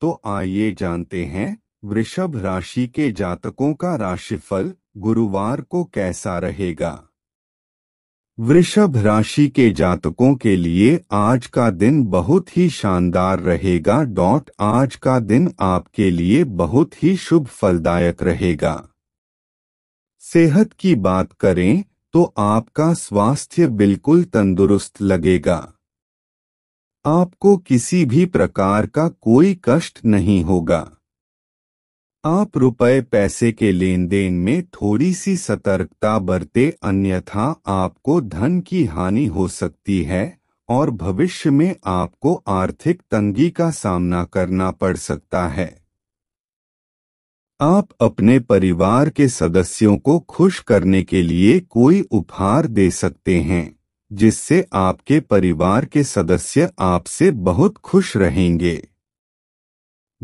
तो आइए जानते हैं वृषभ राशि के जातकों का राशिफल गुरुवार को कैसा रहेगा वृषभ राशि के जातकों के लिए आज का दिन बहुत ही शानदार रहेगा डॉट आज का दिन आपके लिए बहुत ही शुभ फलदायक रहेगा सेहत की बात करें तो आपका स्वास्थ्य बिल्कुल तंदुरुस्त लगेगा आपको किसी भी प्रकार का कोई कष्ट नहीं होगा आप रुपए पैसे के लेन देन में थोड़ी सी सतर्कता बरते अन्यथा आपको धन की हानि हो सकती है और भविष्य में आपको आर्थिक तंगी का सामना करना पड़ सकता है आप अपने परिवार के सदस्यों को खुश करने के लिए कोई उपहार दे सकते हैं जिससे आपके परिवार के सदस्य आपसे बहुत खुश रहेंगे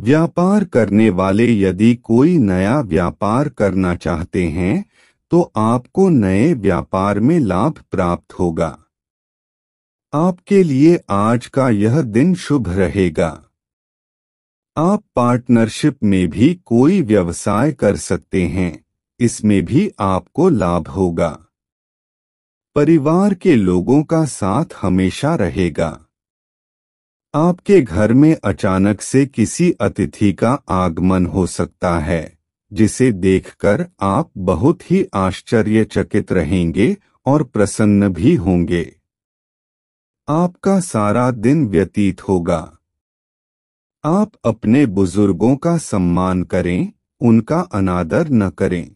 व्यापार करने वाले यदि कोई नया व्यापार करना चाहते हैं तो आपको नए व्यापार में लाभ प्राप्त होगा आपके लिए आज का यह दिन शुभ रहेगा आप पार्टनरशिप में भी कोई व्यवसाय कर सकते हैं इसमें भी आपको लाभ होगा परिवार के लोगों का साथ हमेशा रहेगा आपके घर में अचानक से किसी अतिथि का आगमन हो सकता है जिसे देखकर आप बहुत ही आश्चर्यचकित रहेंगे और प्रसन्न भी होंगे आपका सारा दिन व्यतीत होगा आप अपने बुजुर्गों का सम्मान करें उनका अनादर न करें